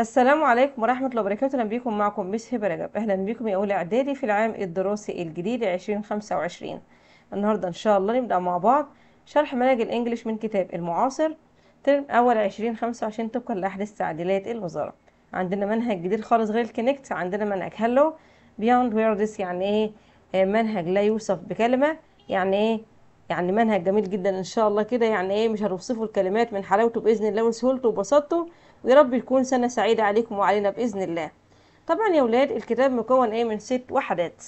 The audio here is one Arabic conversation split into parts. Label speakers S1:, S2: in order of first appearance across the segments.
S1: السلام عليكم ورحمة الله وبركاته أهلا بكم معكم ميس هبة رجب أهلا بكم يا أولى إعدادي في العام الدراسي الجديد 2025 النهاردة إن شاء الله نبدأ مع بعض شرح منهج الإنجليش من كتاب المعاصر ترم أول 2025 طبقا لأحدث تعديلات الوزارة عندنا منهج جديد خالص غير الكونكت عندنا منهج هلو بيوند ويردس يعني إيه آه، منهج لا يوصف بكلمة يعني إيه يعني منهج جميل جدا إن شاء الله كده يعني إيه مش هنوصفه الكلمات من حلاوته بإذن الله وسهولته وبساطته ويا رب يكون سنة سعيدة عليكم وعلينا بإذن الله طبعا يا ولاد الكتاب مكون ايه من ست وحدات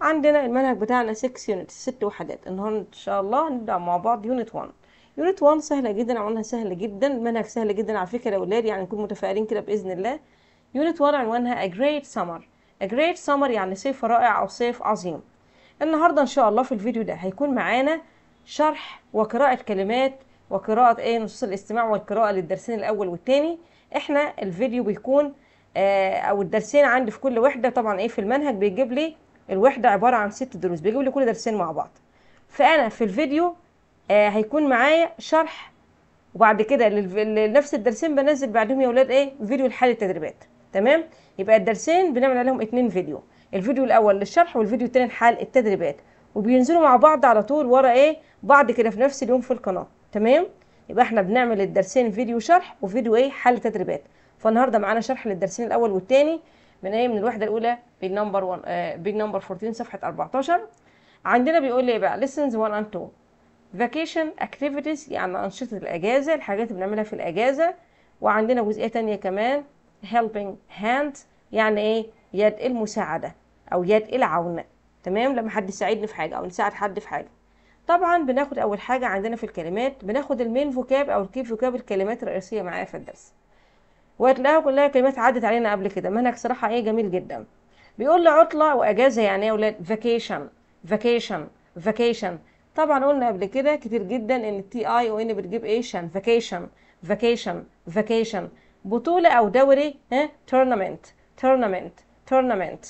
S1: عندنا المنهج بتاعنا 6 يونت ست وحدات النهارده ان شاء الله نبدا مع بعض يونت 1 يونت 1 سهله جدا عنوانها سهل جدا المنهج سهل جدا على فكره يا ولاد يعني نكون متفائلين كده باذن الله يونت 1 عنوانها A Great Summer A Great Summer يعني صيف رائع او صيف عظيم النهارده ان شاء الله في الفيديو ده هيكون معانا شرح وقراءة كلمات وقراءة ايه نصوص الاستماع والقراءة للدرسين الأول والتاني احنا الفيديو بيكون آه أو الدرسين عندي في كل وحدة طبعا ايه في المنهج بيجيب لي الوحدة عبارة عن ست دروس بيجيب لي كل درسين مع بعض فأنا في الفيديو آه هيكون معايا شرح وبعد كده لنفس الدرسين بنزل بعدهم يا ولاد ايه فيديو لحل التدريبات تمام يبقى الدرسين بنعمل عليهم اتنين فيديو الفيديو الاول للشرح والفيديو التاني لحل التدريبات وبينزلوا مع بعض على طول ورا ايه بعض كده في نفس اليوم في القناه تمام يبقى احنا بنعمل الدرسين فيديو شرح وفيديو ايه حل تدريبات فالنهارده معانا شرح للدرسين الاول والثاني من ايه من الوحده الاولى بيج نمبر 1 آه بيج نمبر 14 صفحه 14 عندنا بيقول لي ايه بقى ليسنز 1 اند 2 فاكيشن اكتيفيتيز يعني انشطه الاجازه الحاجات اللي بنعملها في الاجازه وعندنا جزئيه ثانيه كمان helping hand يعني ايه يد المساعده او يد العون تمام لما حد يساعدني في حاجه او نساعد حد في حاجه طبعا بناخد اول حاجه عندنا في الكلمات بناخد المين فوكاب او الكيف فوكاب الكلمات الرئيسيه معايا في الدرس وهتلاقيها كلها كلمات عدت علينا قبل كده منهج صراحه ايه جميل جدا بيقول لي عطله واجازه يعني ايه يا اولاد فاكيشن فاكيشن فاكيشن طبعا قلنا قبل كده كتير جدا ان التي اي او ان بتجيب ايه شن فاكيشن فاكيشن فاكيشن بطوله او دوري ها تورنمنت تورنمنت تورنمنت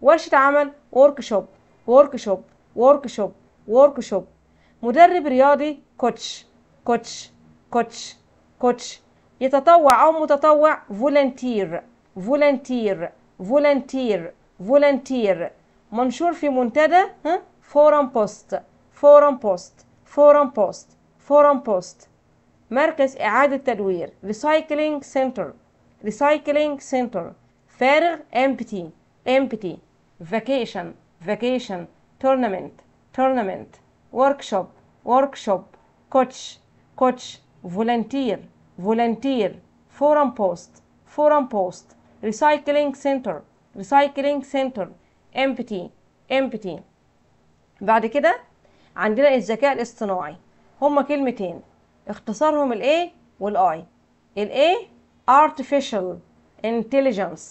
S1: ورشه عمل ورك شوب ورك شوب ورك شوب ورك شوب مدرب رياضي كوتش كوتش كوتش كوتش يتطوع أو متطوع فولنتير فولنتير فولنتير فولنتير منشور في منتدى فورم بوست فورم بوست فورم بوست فورم بوست مركز إعادة تدوير ريسايكلينج سنتر ريسايكلينج سنتر فارغ امبتي امبتي فاكيشن فاكيشن تورنمنت تورنمنت workshop workshop coach coach volunteer volunteer forum post forum post recycling center recycling center empty empty بعد كده عندنا الذكاء الاصطناعي هما كلمتين اختصارهم الايه والاي الايه artificial intelligence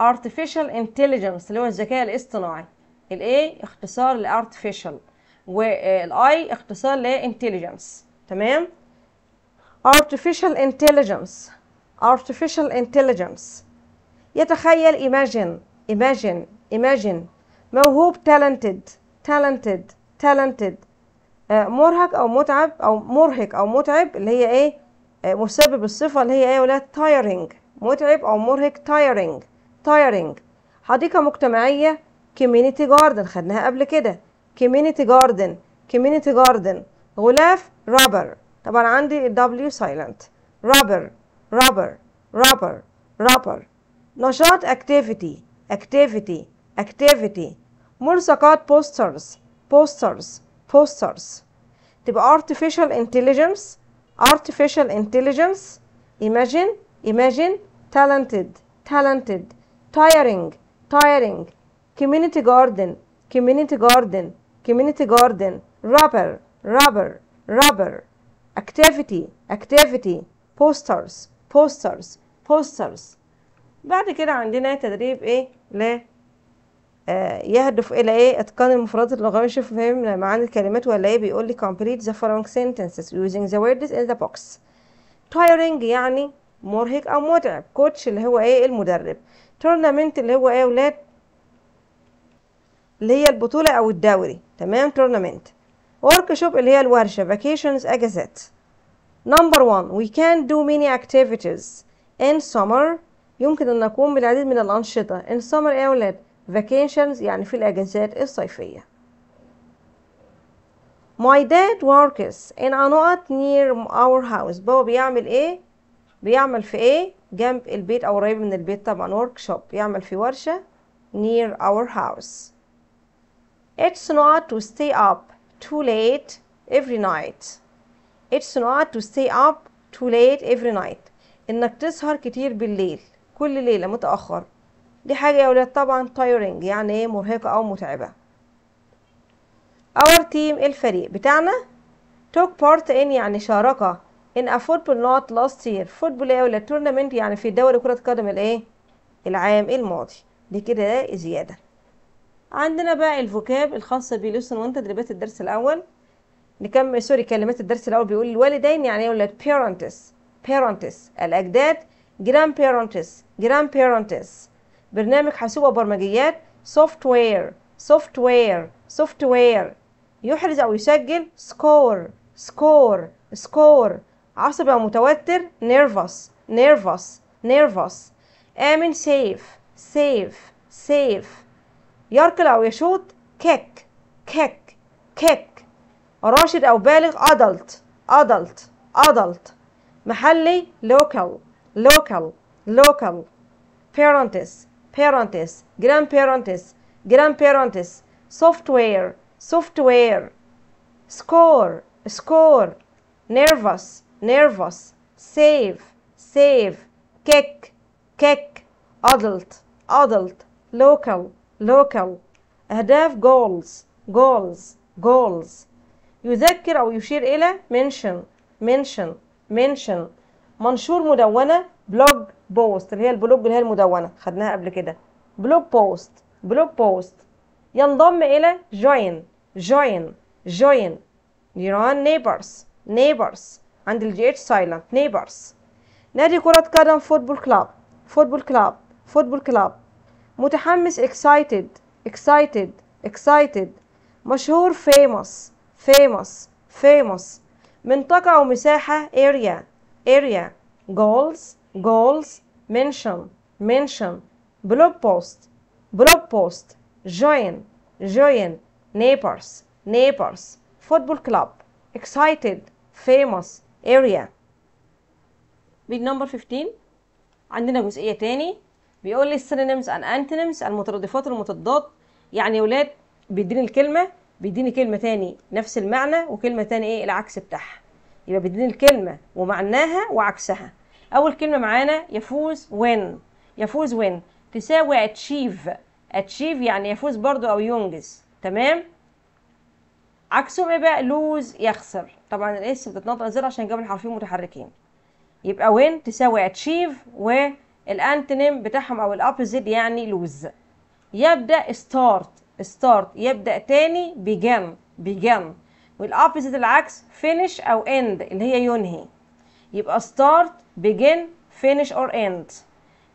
S1: artificial intelligence اللي هو الذكاء الاصطناعي الايه اختصار artificial والاي اختصار لانتليجنس تمام artificial intelligence artificial intelligence يتخيل imagine imagine imagine موهوب talented talented talented مرهق او متعب او مرهق او متعب اللي هي ايه مسبب الصفه اللي هي ايه ولا tiring متعب او مرهق tiring tiring حديقه مجتمعيه community garden خدناها قبل كده community garden community garden غلاف rubber طبعا عندي W silent rubber rubber rubber rubber نشاط activity activity activity ملصقات posters posters posters تبقى artificial intelligence artificial intelligence imagine imagine talented talented tiring tiring community garden community garden community garden rubber rubber rubber activity activity posters posters posters بعد كده عندنا تدريب ايه ل آه، يهدف الى ايه اتقان المفردات اللغويه شوف فهم معاني الكلمات ولا ايه بيقول لي complete the following sentences using the words in the box tiring يعني مرهق او متعب كوتش اللي هو ايه المدرب تورنمنت اللي هو ايه اولاد اللي هي البطولة أو الدوري تمام تورنمنت ورك شوب اللي هي الورشة vacations أجازات نمبر 1 we can do many activities in summer يمكن أن نقوم بالعديد من الأنشطة in summer إيه يا ولاد vacations يعني في الأجازات الصيفية My dad works in a not near our house بابا بيعمل إيه؟ بيعمل في إيه؟ جنب البيت أو قريب من البيت طبعا workshop يعمل في ورشة near our house It's not to stay up too late every night. It's not to stay up too late every night. إنك تسهر كتير بالليل كل ليلة متأخر دي حاجة يا ولاد طبعا tiring يعني ايه مرهقة أو متعبة. Our team الفريق بتاعنا took part in يعني شاركة in a football not last year football ايه ولا tournament يعني في دوري كرة قدم الايه العام الماضي دي كده زيادة عندنا بقى الفوكاب الخاصة بلسن وان تدريبات الدرس الأول نكمل سوري كلمات الدرس الأول بيقول الوالدين يعني يولد parents parents الأجداد grandparents grandparents برنامج حاسوب وبرمجيات software software software يحرز أو يسجل score score score عصبي أو متوتر nervous nervous nervous آمن safe safe safe يركل أو يشوط كيك كيك كيك راشد أو بالغ أدلت أدلت أدلت محلي local local local Parentes, parentes, grandparentes, grandparentes. software software score score nervous nervous save save kick kick adult adult local local أهداف goals goals goals يذكر أو يشير إلى mention mention mention منشور مدونة blog post اللي هي البلوج اللي هي المدونة خدناها قبل كده blog post blog post ينضم إلى join join join نيران neighbors neighbors عند الجي اتش سايلنت neighbors نادي كرة قدم فوتبول كلاب فوتبول كلاب فوتبول كلاب متحمس excited excited excited مشهور famous famous famous منطقة أو مساحة area area goals goals mention mention blog post blog post join join neighbors neighbors football club excited famous area big number 15 عندنا جزئية تاني بيقول لي السينونيمز ان انتونيمز المترادفات والمتضادات يعني يا ولاد بيديني الكلمه بيديني كلمه تاني نفس المعنى وكلمه تاني ايه العكس بتاعها يبقى بيديني الكلمه ومعناها وعكسها اول كلمه معانا يفوز وين يفوز وين تساوي اتشيف اتشيف يعني يفوز برضو او ينجز تمام عكسهم ايه بقى لوز يخسر طبعا الاس بتتنطق زر عشان جاب الحرفين متحركين يبقى وين تساوي اتشيف و الانتنم بتاعهم او الابوزيت يعني لوز يبدا ستارت ستارت يبدا تاني بيجن بيجن والابوزيت العكس فينيش او اند اللي هي ينهي يبقى ستارت بيجن فينيش اور اند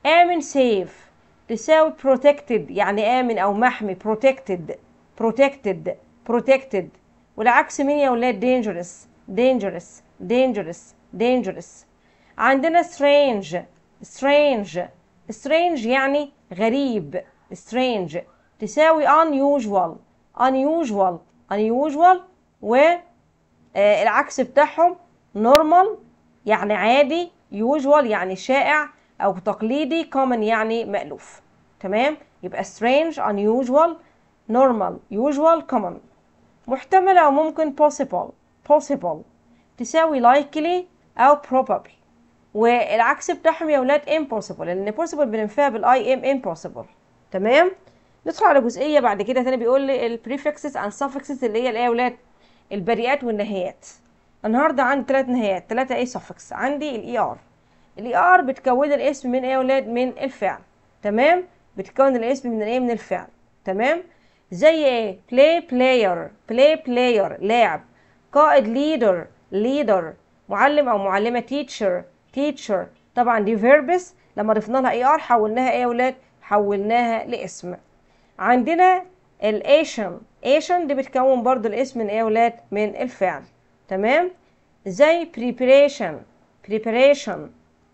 S1: امن سيف تساوي بروتكتد يعني امن او محمي بروتكتد بروتكتد بروتكتد والعكس مين يا ولاد دينجرس دينجرس دينجرس دينجرس عندنا سترينج strange strange يعني غريب strange تساوي unusual unusual unusual و العكس بتاعهم normal يعني عادي usual يعني شائع أو تقليدي common يعني مألوف تمام يبقى strange unusual normal usual common محتمل أو ممكن possible possible تساوي likely أو probably والعكس بتاعهم يا ولاد impossible لان possible بننفيها بالاي ام impossible تمام ندخل على جزئيه بعد كده تاني بيقول لي البريفكسز اند suffixes اللي هي الايه يا ولاد البريئات والنهايات النهارده عندي ثلاث نهايات ثلاثه ايه suffix عندي الاي ار e الاي ار e بتكون الاسم من ايه يا ولاد من الفعل تمام بتكون الاسم من الايه من الفعل تمام زي ايه play player play player لاعب قائد leader leader معلم او معلمه teacher teacher طبعا دي فيربس لما ضفنا لها اي er ار حولناها ايه يا ولاد حولناها لاسم عندنا الايشن ايشن دي بتكون برضو الاسم من ايه يا ولاد من الفعل تمام زي preparation preparation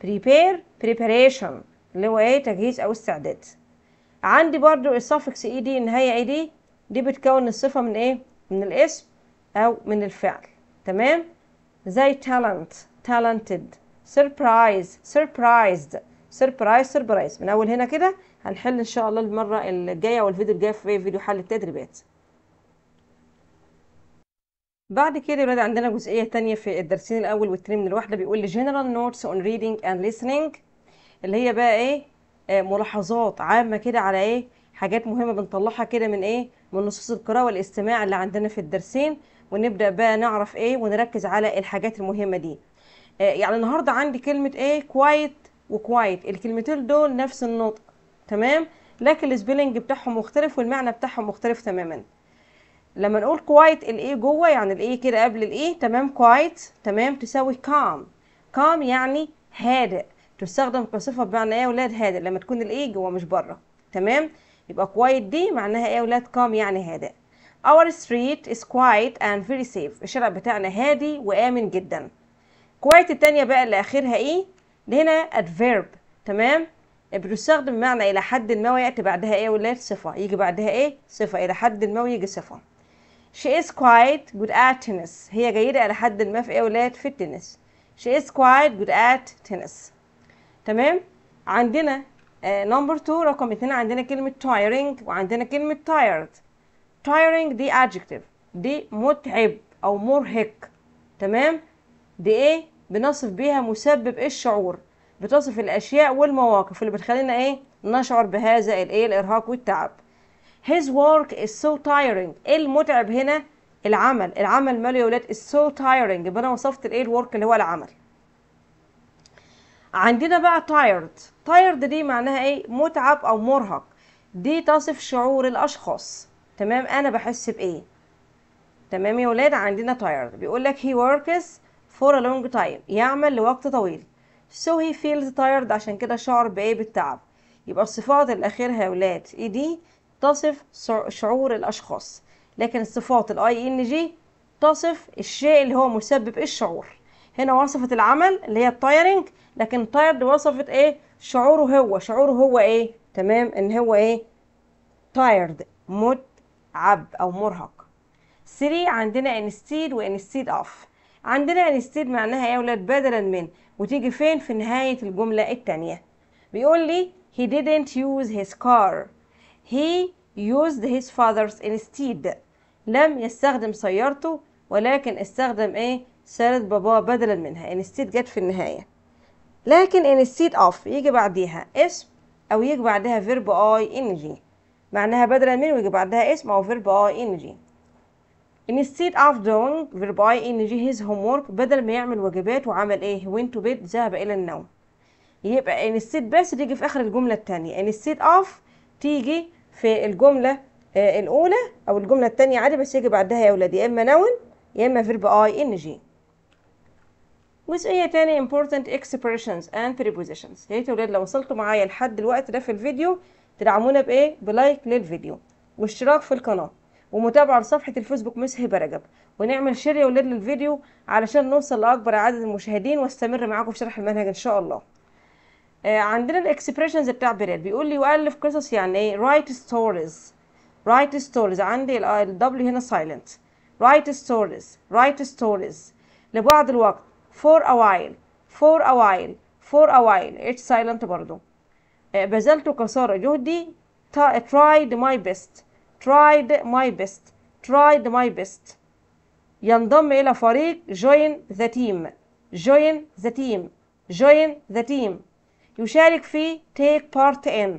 S1: prepare preparation اللي هو ايه تجهيز او استعداد عندي برضو السفكس اي دي النهايه اي دي دي بتكون الصفه من ايه من الاسم او من الفعل تمام زي talent talented سيربرايز سربرايزد سيربرايز سيربرايز من اول هنا كده هنحل ان شاء الله المره الجايه والفيديو الجاي في فيديو حل التدريبات بعد كده يا عندنا جزئيه تانية في الدرسين الاول والثاني من الواحده بيقول لي جنرال نوتس اون ريدنج اند listening اللي هي بقى ايه آه ملاحظات عامه كده على ايه حاجات مهمه بنطلعها كده من ايه من نصوص القراءه والاستماع اللي عندنا في الدرسين ونبدا بقى نعرف ايه ونركز على الحاجات المهمه دي آه، يعني النهارده عندي كلمه ايه كوايت وكوايت الكلمتين دول نفس النطق تمام لكن السبيلنج بتاعهم مختلف والمعنى بتاعهم مختلف تماما لما نقول كوايت الاي جوه يعني الاي كده قبل الاي e، تمام كوايت تمام تساوي كام كام يعني هادئ تستخدم كصفه بمعنى ايه يا اولاد هادئ لما تكون الاي جوه مش بره تمام يبقى كوايت دي معناها ايه يا اولاد كام يعني هادئ Our street is quiet and very safe الشارع بتاعنا هادي وآمن جدا كويت التانية بقى اللي اخرها ايه اللي هنا adverb تمام بنستخدم بمعنى الى حد ما وياتي بعدها ايه ولا صفه يجي بعدها ايه صفه الى حد ما ويجي صفه she is quite good at tennis هي جيده الى حد ما في ايه ولا في التنس she is quite good at tennis تمام عندنا نمبر uh, 2 رقم 2 عندنا كلمه tiring وعندنا كلمه tired tiring دي adjective دي متعب او مرهق تمام دي ايه بنصف بيها مسبب الشعور بتصف الأشياء والمواقف اللي بتخلينا ايه نشعر بهذا الايه الإرهاق والتعب his work is so tiring ايه المتعب هنا العمل العمل ماله يا ولاد is so tiring يبقى انا وصفت الايه الورك اللي هو العمل عندنا بقى tired tired دي معناها ايه متعب او مرهق دي تصف شعور الاشخاص تمام انا بحس بايه تمام يا ولاد عندنا tired بيقول لك he works for a long time يعمل لوقت طويل so he feels tired عشان كده شعر بايه بالتعب يبقى الصفات الاخيرة يا ولاد اي دي تصف شعور الاشخاص لكن الصفات الاي ان جي تصف الشيء اللي هو مسبب الشعور هنا وصفت العمل اللي هي التايرنج لكن تايرد وصفت ايه شعوره هو شعوره هو ايه تمام ان هو ايه تايرد متعب او مرهق 3 عندنا انستيد وانستيد اوف عندنا يعني انستيد معناها يا ولاد بدلا من وتيجي فين في نهاية الجملة التانية بيقول لي he didn't use his car he used his father's instead لم يستخدم سيارته ولكن استخدم ايه سيارة باباه بدلا منها انستيد جت في النهاية لكن instead of يجي بعديها اسم او يجي بعدها verb I ing معناها بدلا من ويجي بعدها اسم او verb I ing instead of doing verify ان his homework بدل ما يعمل واجبات وعمل ايه went to bed ذهب الى النوم يبقى instead بس تيجي في اخر الجمله الثانيه instead of تيجي في الجمله آه، الاولى او الجمله الثانيه عادي بس يجي بعدها يا ولادي يا اما نون يا اما verb i ng جزئية تانية تاني important expressions and prepositions يا ريت يا ولاد لو وصلتوا معايا لحد الوقت ده في الفيديو تدعمونا بايه بلايك للفيديو واشتراك في القناه ومتابعة لصفحة الفيسبوك مس هبة رجب ونعمل شير يا ولاد للفيديو علشان نوصل لأكبر عدد المشاهدين واستمر معاكم في شرح المنهج إن شاء الله آه عندنا الاكسبريشنز بتاع بلال بيقول لي والف قصص يعني ايه رايت ستوريز رايت ستوريز عندي الدبليو آه، هنا سايلنت رايت ستوريز رايت ستوريز لبعض الوقت فور اوايل فور اوايل فور اوايل اتش سايلنت برضو آه بذلت قصارى جهدي تراي ماي بيست tried my best tried my best ينضم إلى فريق join the team join the team join the team يشارك في take part in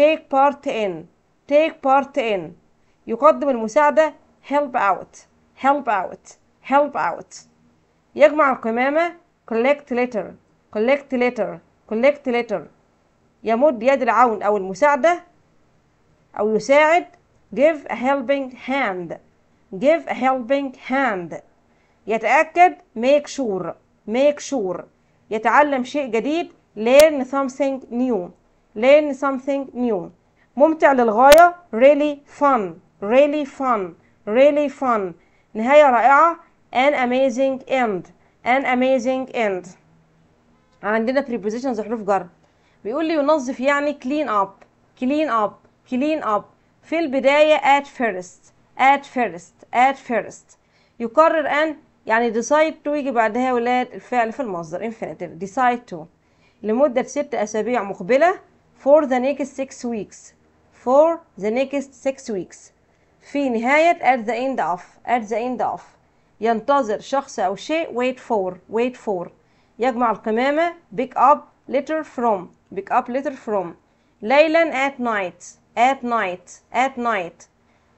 S1: take part in take part in يقدم المساعدة help out help out help out يجمع القمامة collect letter collect letter collect letter يمد يد العون أو المساعدة أو يساعد give a helping hand give a helping hand يتأكد make sure make sure يتعلم شيء جديد learn something new learn something new ممتع للغاية really fun really fun really fun نهاية رائعة an amazing end an amazing end عندنا prepositions حروف جر بيقول لي ينظف يعني clean up clean up clean up في البداية at first at first at first يقرر أن يعني decide to يجي بعدها ولاد الفعل في المصدر infinitive decide to لمدة ست أسابيع مقبلة for the next six weeks for the next six weeks في نهاية at the end of at the end of ينتظر شخص أو شيء wait for wait for يجمع القمامة pick up letter from pick up letter from ليلا at night at night at night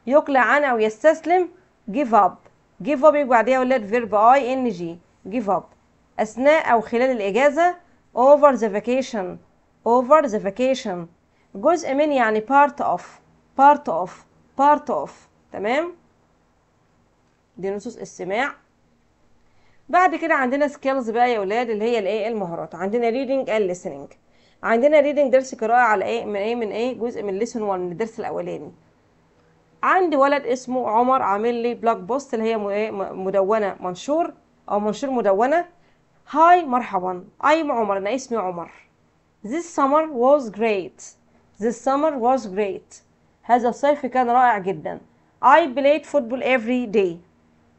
S1: يقلع او ويستسلم give up give up يجي بعديها ولاد فيرب اي ان جي give up أثناء أو خلال الإجازة over the vacation over the vacation جزء من يعني part of part of part of تمام دي نصوص السماع بعد كده عندنا سكيلز بقى يا ولاد اللي هي الايه المهارات عندنا reading and listening عندنا ريدنج درس قراءة على ايه من ايه من ايه جزء من ليسون 1 من الدرس الاولاني عندي ولد اسمه عمر عامل لي بلوك بوست اللي هي إيه، مدونة منشور او منشور مدونة هاي مرحبا ايم عمر انا اسمي عمر This summer was great This summer was great هذا الصيف كان رائع جدا I played football every day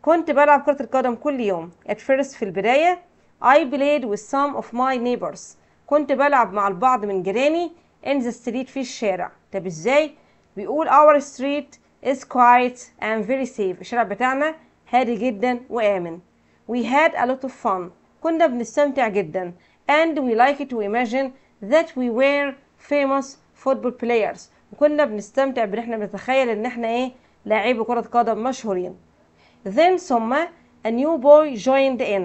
S1: كنت بلعب كرة القدم كل يوم At first في البداية I played with some of my neighbors كنت بلعب مع البعض من جيراني in the street في الشارع طب ازاي بيقول our street is quiet and very safe الشارع بتاعنا هادي جدا وآمن we had a lot of fun كنا بنستمتع جدا and we like to imagine that we were famous football players وكنا بنستمتع بان احنا بنتخيل ان احنا ايه لاعبي كرة قدم مشهورين then ثم a new boy joined in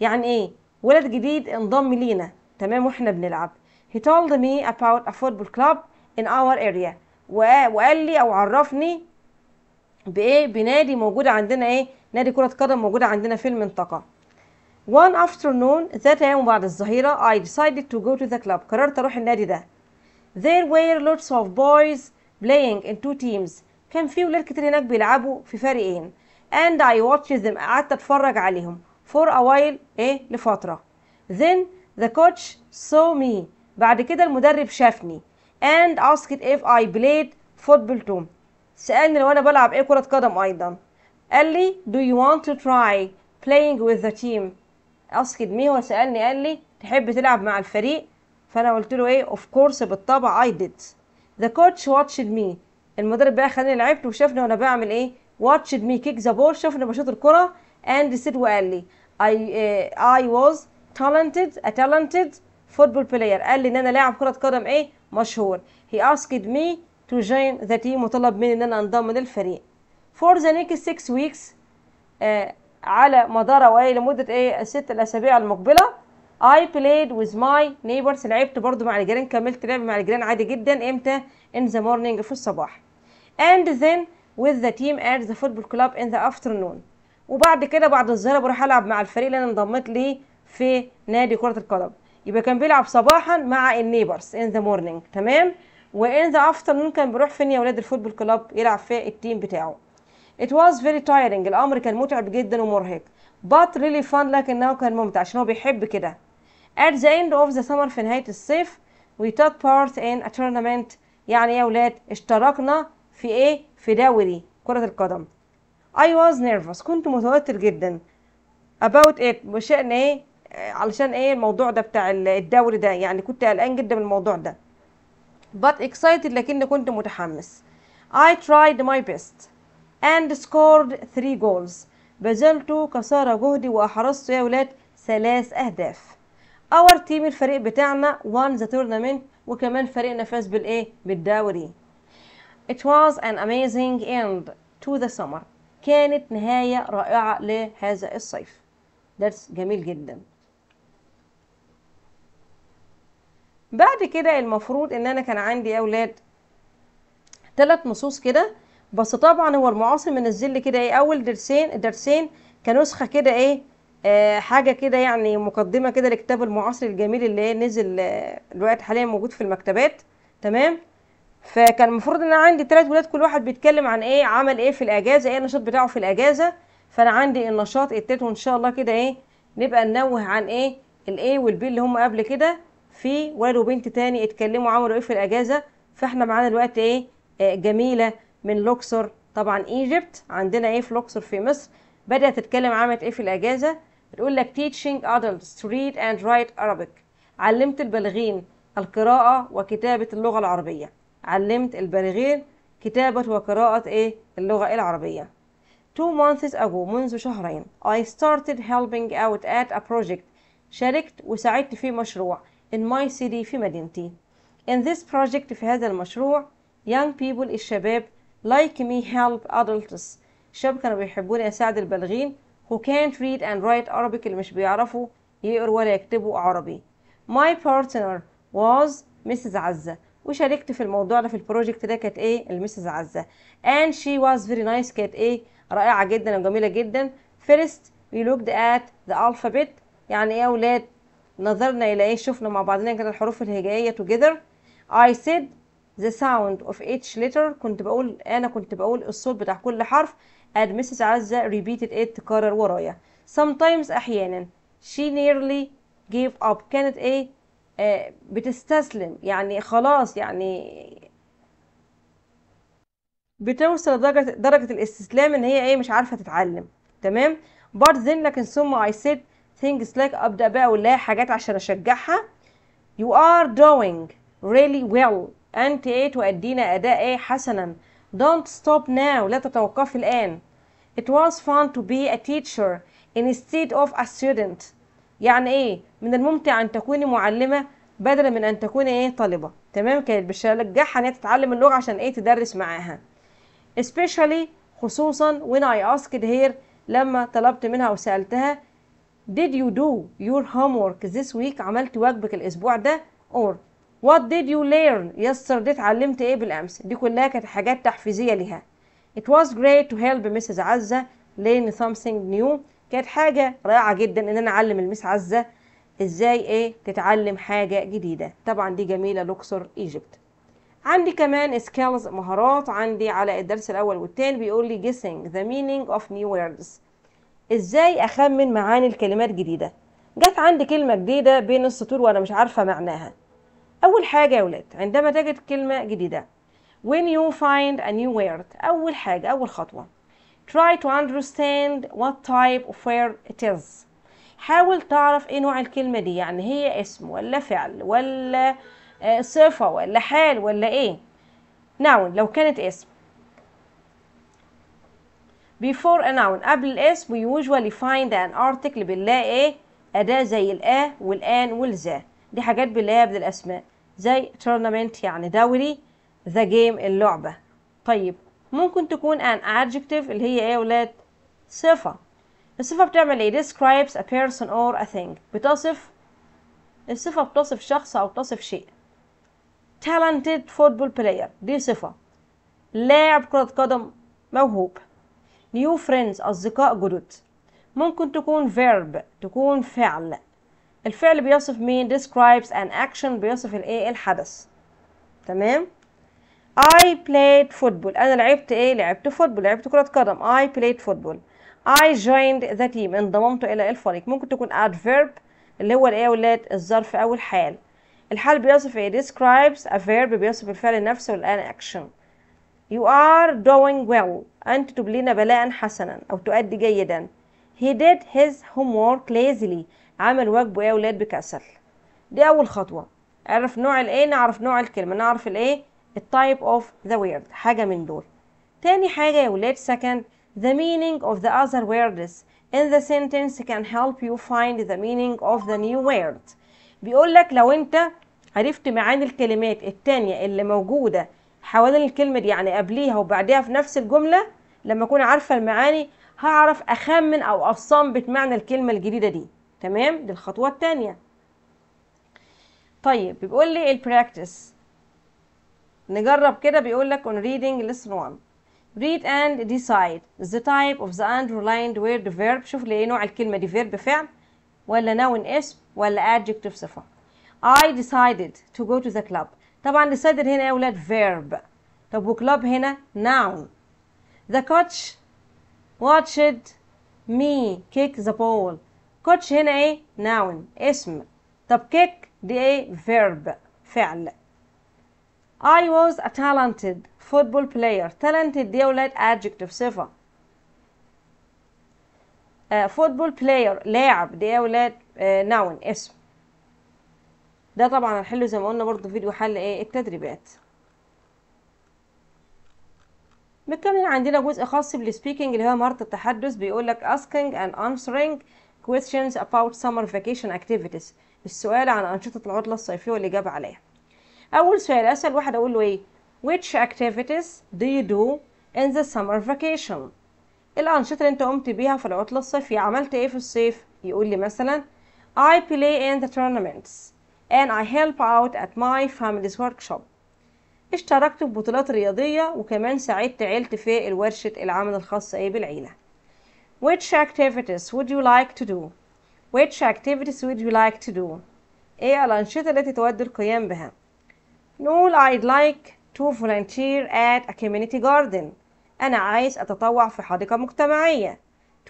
S1: يعني ايه ولد جديد انضم لينا تمام واحنا بنلعب he told me about a football club in our area وقال لي او عرفني بايه بنادي موجود عندنا ايه نادي كرة قدم موجود عندنا في المنطقة one afternoon ذات يوم بعد الظهيرة I decided to go to the club قررت اروح النادي ده there were lots of boys playing in two teams كان في ولاد كتير هناك بيلعبوا في فريقين and I watched them قعدت اتفرج عليهم for a while ايه لفترة then The coach saw me بعد كده المدرب شافني and asked if I played football too سألني لو أنا بلعب إيه كرة قدم أيضا قال لي do you want to try playing with the team asked me هو سألني قال لي تحب تلعب مع الفريق فأنا قلت له إيه of course بالطبع I did the coach watched me المدرب بقى خلاني لعبت وشافني وأنا بعمل إيه watched me kick the ball شافني بشوط الكرة and said وقال لي I, uh, I was talented a talented football player قال لي ان انا لاعب كره قدم ايه مشهور he asked me to join the team وطلب مني ان انا انضم للفريق for the next 6 weeks آه على مدار ايه لمده ايه الست الاسابيع المقبله I played with my neighbors لعبت برضو مع الجيران كملت لعب مع الجيران عادي جدا امتى in the morning في الصباح and then with the team at the football club in the afternoon وبعد كده بعد الظهر بروح العب مع الفريق اللي انا انضميت ليه في نادي كرة القدم يبقى كان بيلعب صباحا مع النيبرز ان ذا مورنينج تمام وان ذا افترنون كان بيروح فين يا ولاد الفوتبول كلاب يلعب في التيم بتاعه It was very tiring الأمر كان متعب جدا ومرهق but really fun لكنه كان ممتع عشان هو بيحب كده at the end of the summer في نهاية الصيف we took part in a tournament يعني يا ولاد اشتركنا في ايه في دوري كرة القدم I was nervous كنت متوتر جدا about it بشأن ايه علشان ايه الموضوع ده بتاع الدوري ده يعني كنت قلقان جدا من الموضوع ده but excited لكن كنت متحمس I tried my best and scored three goals بذلت كسارة جهدي وأحرزت يا ولاد ثلاث أهداف our team الفريق بتاعنا won the tournament وكمان فريقنا فاز بالايه بالدوري It was an amazing end to the summer كانت نهاية رائعة لهذا الصيف درس جميل جدا بعد كده المفروض ان انا كان عندي اولاد ثلاث نصوص كده بس طبعا هو المعاصر منزل لي كده ايه اول درسين درسين كنسخه كده ايه آه حاجه كده يعني مقدمه كده لكتاب المعاصر الجميل اللي ايه نزل دلوقتي آه، الوقت حاليا موجود في المكتبات تمام فكان المفروض ان انا عندي ثلاث ولاد كل واحد بيتكلم عن ايه عمل ايه في الاجازه ايه النشاط بتاعه في الاجازه فانا عندي النشاط التالت وان شاء الله كده ايه نبقى ننوه عن ايه الايه والبي اللي هم قبل كده في ولد وبنت تاني اتكلموا عملوا ايه في الاجازه فاحنا معانا دلوقتي ايه آه، جميله من لوكسور طبعا ايجيبت عندنا ايه في لوكسور في مصر بدات تتكلم عملت ايه في الاجازه بتقول لك teaching adults to read and write Arabic علمت البالغين القراءه وكتابه اللغه العربيه علمت البالغين كتابه وقراءه ايه اللغه العربيه two months ago منذ شهرين I started helping out at a project شاركت وساعدت في مشروع in my city في مدينتي. In this project في هذا المشروع young people الشباب like me help adults الشباب كانوا بيحبوني أساعد البالغين who can't read and write Arabic اللي مش بيعرفوا يقروا ولا يكتبوا عربي. My partner was Mrs. عزة وشاركت في الموضوع ده في البروجكت ده كانت ايه المسز عزة and she was very nice كانت ايه رائعة جدا وجميلة جدا first we looked at the alphabet يعني ايه يا اولاد نظرنا إلى إيه شفنا مع بعضنا كده الحروف الهجائية together I said the sound of each letter كنت بقول أنا كنت بقول الصوت بتاع كل حرف and Mrs. عزة repeated it تكرر ورايا sometimes أحيانا she nearly gave up كانت إيه آه بتستسلم يعني خلاص يعني بتوصل لدرجة درجة الاستسلام إن هي إيه مش عارفة تتعلم تمام but then لكن ثم I said things like ابدا بقى اقول حاجات عشان اشجعها you are doing really well انت ايه تؤدينا اداء ايه حسنا don't stop now لا تتوقفي الان it was fun to be a teacher instead of a student يعني ايه من الممتع ان تكوني معلمه بدلا من ان تكوني ايه طالبه تمام كانت بشجعها ان هي تتعلم اللغه عشان ايه تدرس معاها especially خصوصا when I asked her لما طلبت منها وسالتها Did you do your homework this week عملت واجبك الأسبوع ده or What did you learn yesterday اتعلمت إيه بالأمس دي كلها كانت حاجات تحفيزية ليها It was great to help Mrs. عزة learn something new كانت حاجة رائعة جدا إن أنا أعلم المس عزة إزاي إيه تتعلم حاجة جديدة طبعا دي جميلة لوكسور إيجيبت عندي كمان سكيلز مهارات عندي على الدرس الأول والتاني بيقول لي guessing the meaning of new words ازاي اخمن معاني الكلمات جديده جت عندي كلمه جديده بين السطور وانا مش عارفه معناها اول حاجه يا ولاد عندما تجد كلمه جديده when you find a new word اول حاجه اول خطوه try to understand what type of word it is حاول تعرف ايه نوع الكلمه دي يعني هي اسم ولا فعل ولا آه، صفه ولا حال ولا ايه نعم لو كانت اسم before a noun قبل الاسم we usually find an article بنلاقي ايه أداة زي الآ والآن والذا دي حاجات بنلاقيها من الأسماء زي tournament يعني دوري ذا جيم اللعبة طيب ممكن تكون an adjective اللي هي ايه يا ولاد صفة الصفة بتعمل ايه describes a person or a thing بتصف الصفة بتصف شخص أو بتصف شيء talented football player دي صفة لاعب كرة قدم موهوب new friends أصدقاء جدد ممكن تكون verb تكون فعل الفعل بيصف مين describes an action بيصف الايه الحدث تمام I played football أنا لعبت إيه لعبت فوتبول لعبت كرة قدم I played football I joined the team انضممت إلى الفريق ممكن تكون adverb اللي هو الإيه ولاد الظرف أو الحال الحال بيصف إيه describes a verb بيصف الفعل نفسه والآن action you are doing well أن تبلينا لنا بلاء حسنا أو تؤدي جيدا He did his homework lazily عمل واجبه إيه يا ولاد بكسل دي أول خطوة عرف نوع الايه نعرف نوع الكلمة نعرف الايه التايب اوف ذا ويرد حاجة من دول تاني حاجة يا ولاد second the meaning of the other words in the sentence can help you find the meaning of the new word بيقول لك لو انت عرفت معاني الكلمات التانية اللي موجودة حوالين الكلمة دي يعني قبليها وبعديها في نفس الجملة لما أكون عارفة المعاني هعرف أخمن أو أستنبط معنى الكلمة الجديدة دي تمام دي الخطوة التانية طيب بيقول لي البراكتس نجرب كده بيقول لك on reading lesson 1 read and decide the type of the underlined word verb شوف لي ايه نوع الكلمة دي verb فعل ولا noun اسم ولا adjective صفة I decided to go to the club طبعا الصدر هنا يا ولاد فيرب طب وكلاب هنا ناون ذا كوتش واتشد مي كيك ذا بول كوتش هنا ايه ناون اسم طب كيك دي ايه فيرب فعل I was a talented football player talented دي يا ولاد adjective صفة فوتبول uh, بلاير لاعب دي يا ولاد ناون اسم ده طبعا هنحله زي ما قلنا برضو فيديو حل ايه التدريبات بنكمل عندنا جزء خاص بالسبيكنج اللي هو مهارة التحدث بيقول لك asking and answering questions about summer vacation activities السؤال عن أنشطة العطلة الصيفية والإجابة عليها أول سؤال أسأل واحد أقول له إيه which activities do you do in the summer vacation الأنشطة اللي أنت قمت بيها في العطلة الصيفية عملت إيه في الصيف يقول لي مثلا I play in the tournaments and I help out at my family's workshop اشتركت في بطولات رياضية وكمان ساعدت عيلتي في الورشة العمل الخاصة ايه بالعيلة Which activities would you like to do? Which activities would you like to do? ايه الأنشطة التي تود القيام بها؟ نقول I'd like to volunteer at a community garden أنا عايز أتطوع في حديقة مجتمعية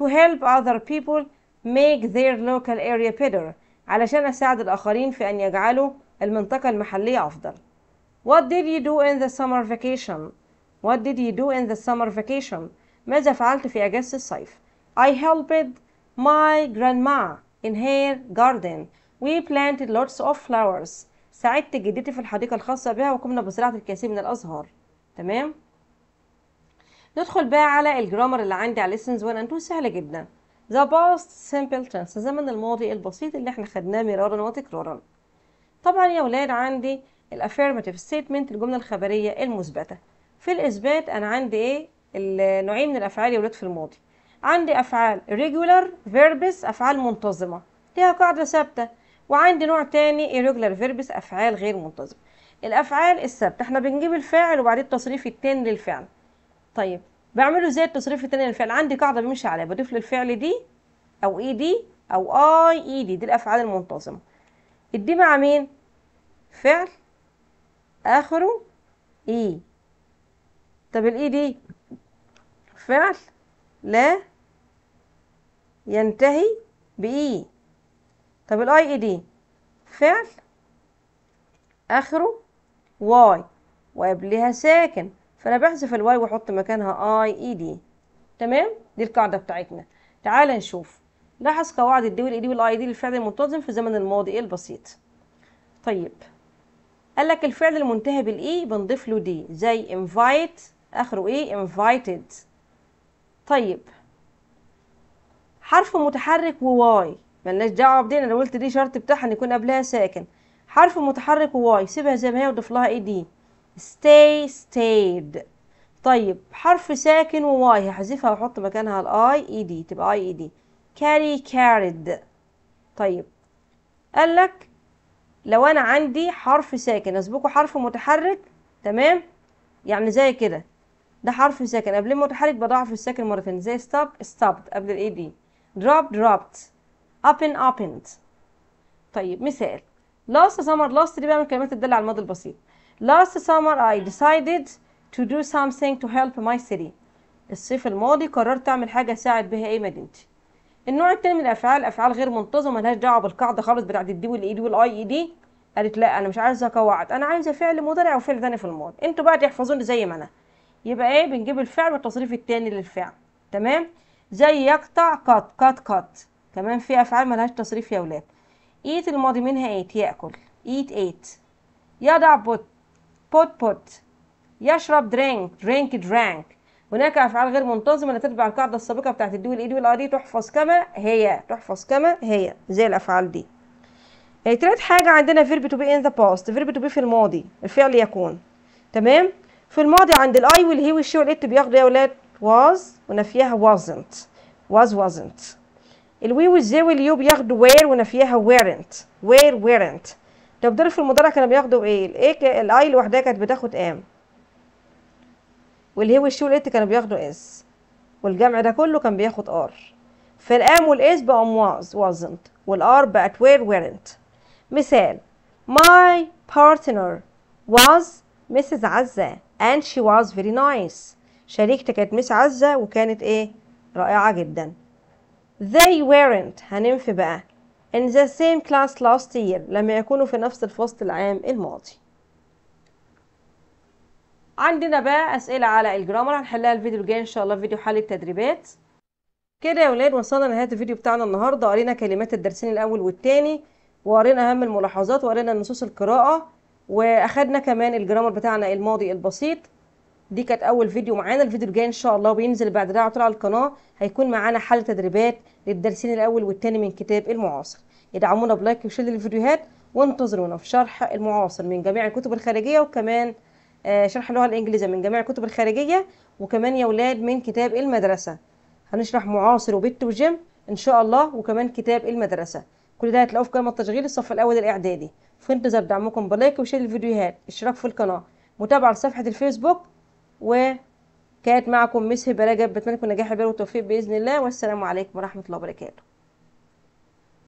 S1: to help other people make their local area better علشان أساعد الآخرين في أن يجعلوا المنطقة المحلية أفضل What did you do in the summer vacation? What did you do in the summer vacation? ماذا فعلت في أجازة الصيف؟ I helped my grandma in her garden. We planted lots of flowers. ساعدت جدتي في الحديقة الخاصة بها وقمنا بزراعة الكثير من الأزهار. تمام؟ ندخل بقى على الجرامر اللي عندي على lessons 1 and 2 سهلة جدا. The past simple tense زمن الماضي البسيط اللي احنا خدناه مرارا وتكرارا طبعا يا ولاد عندي الافيرماتيف ستيتمنت الجملة الخبرية المثبتة في الإثبات أنا عندي إيه النوعين من الأفعال يا ولاد في الماضي عندي أفعال regular verbs أفعال منتظمة ليها قاعدة ثابتة وعندي نوع تاني irregular verbs أفعال غير منتظمة الأفعال الثابتة احنا بنجيب الفاعل وبعدين التصريف التاني للفعل طيب بعمله زي التصريف التاني للفعل عندي قاعدة بمشي عليها بضيف للفعل دي أو إي دي أو آي إي دي دي الأفعال المنتظمة الدي مع مين؟ فعل آخره إي طب الإي دي فعل لا ينتهي بإي طب الآي إي دي فعل آخره واي وقبلها ساكن فانا بحذف الواي واحط مكانها اي اي دي تمام دي القاعده بتاعتنا تعال نشوف لاحظ قواعد الدي والاي دي والاي دي للفعل المنتظم في زمن الماضي إيه البسيط طيب قال لك الفعل المنتهي بالاي بنضيف له دي زي invite اخره ايه invited طيب حرف متحرك وواي ملناش دعوه بدي انا قلت دي شرط بتاعها ان يكون قبلها ساكن حرف متحرك وواي سيبها زي ما هي وضيف لها اي دي stay stayed طيب حرف ساكن وواي هحذفها واحط مكانها الاي اي دي e تبقى اي اي دي carry carried طيب قال لك لو انا عندي حرف ساكن اسبقه حرف متحرك تمام يعني زي كده ده حرف ساكن قبل المتحرك بضعف الساكن مرتين زي stop stopped قبل الاي دي e drop dropped open opened طيب مثال لاست سمر لاست دي بقى من الكلمات الداله على الماضي البسيط Last summer I decided to do something to help my city. الصيف الماضي قررت أعمل حاجة أساعد بها إيه مدينتي. النوع التاني من الأفعال أفعال غير منتظمة ملهاش دعوة بالقاعدة خالص بتاعت الدي والإي دي والأي إي دي. قالت لا أنا مش عايزة قواعد أنا عايزة فعل مضارع وفعل تاني في الماضي. أنتوا بقى تحفظوني زي ما أنا. يبقى إيه بنجيب الفعل والتصريف التاني للفعل. تمام؟ زي يقطع قط قط قط. كمان في أفعال ملهاش تصريف يا ولاد. إيت الماضي منها إيت يأكل. إيت إيت. يضع بوت بوت بوت يشرب درينك درينك درانك هناك افعال غير منتظمه لا تتبع القاعده السابقه بتاعت الدي والايدي والاري تحفظ كما هي تحفظ كما هي زي الافعال دي تلات حاجه عندنا فيرب تو بي ان ذا باست فيرب تو بي في الماضي الفعل يكون تمام في الماضي عند الاي والهي والشي والات بياخدوا يا ولاد واز ونفيها وازنت واز وازنت الوي والزي واليو بياخدوا وير ونفيها ويرنت وير ويرنت طب دول في المضارع كانوا بياخدوا بايه الاي الاي لوحدها كانت بتاخد ام والهي والشي والات كانوا بياخدوا اس والجمع ده كله كان بياخد ار فالام والاس بقوا واز وازنت والار بقت وير ويرنت مثال my partner was Mrs. عزة and she was very nice شريكتي كانت مس عزة وكانت ايه رائعة جدا they weren't هننفي بقى in the same class last year لما يكونوا في نفس الفصل العام الماضي عندنا بقى أسئلة على الجرامر هنحلها الفيديو الجاي إن شاء الله في فيديو حل التدريبات كده يا ولاد وصلنا لنهاية الفيديو بتاعنا النهاردة قرينا كلمات الدرسين الأول والتاني وقرينا أهم الملاحظات وقرينا نصوص القراءة وأخدنا كمان الجرامر بتاعنا الماضي البسيط دي كانت أول فيديو معانا الفيديو الجاي إن شاء الله بينزل بعد ده على القناة هيكون معانا حل تدريبات للدرسين الأول والتاني من كتاب المعاصر ادعمونا بلايك وشير للفيديوهات وانتظرونا في شرح المعاصر من جميع الكتب الخارجية وكمان آه، شرح اللغة الإنجليزية من جميع الكتب الخارجية وكمان يا ولاد من كتاب المدرسة هنشرح معاصر وبت وجيم إن شاء الله وكمان كتاب المدرسة كل ده هتلاقوه في قائمة التشغيل الصف الأول الإعدادي في انتظار دعمكم بلايك وشير للفيديوهات اشتراك في القناة متابعة لصفحة الفيسبوك وكانت معكم مس هبه رجب بتمنى لكم نجاح البال والتوفيق باذن الله والسلام عليكم ورحمه الله وبركاته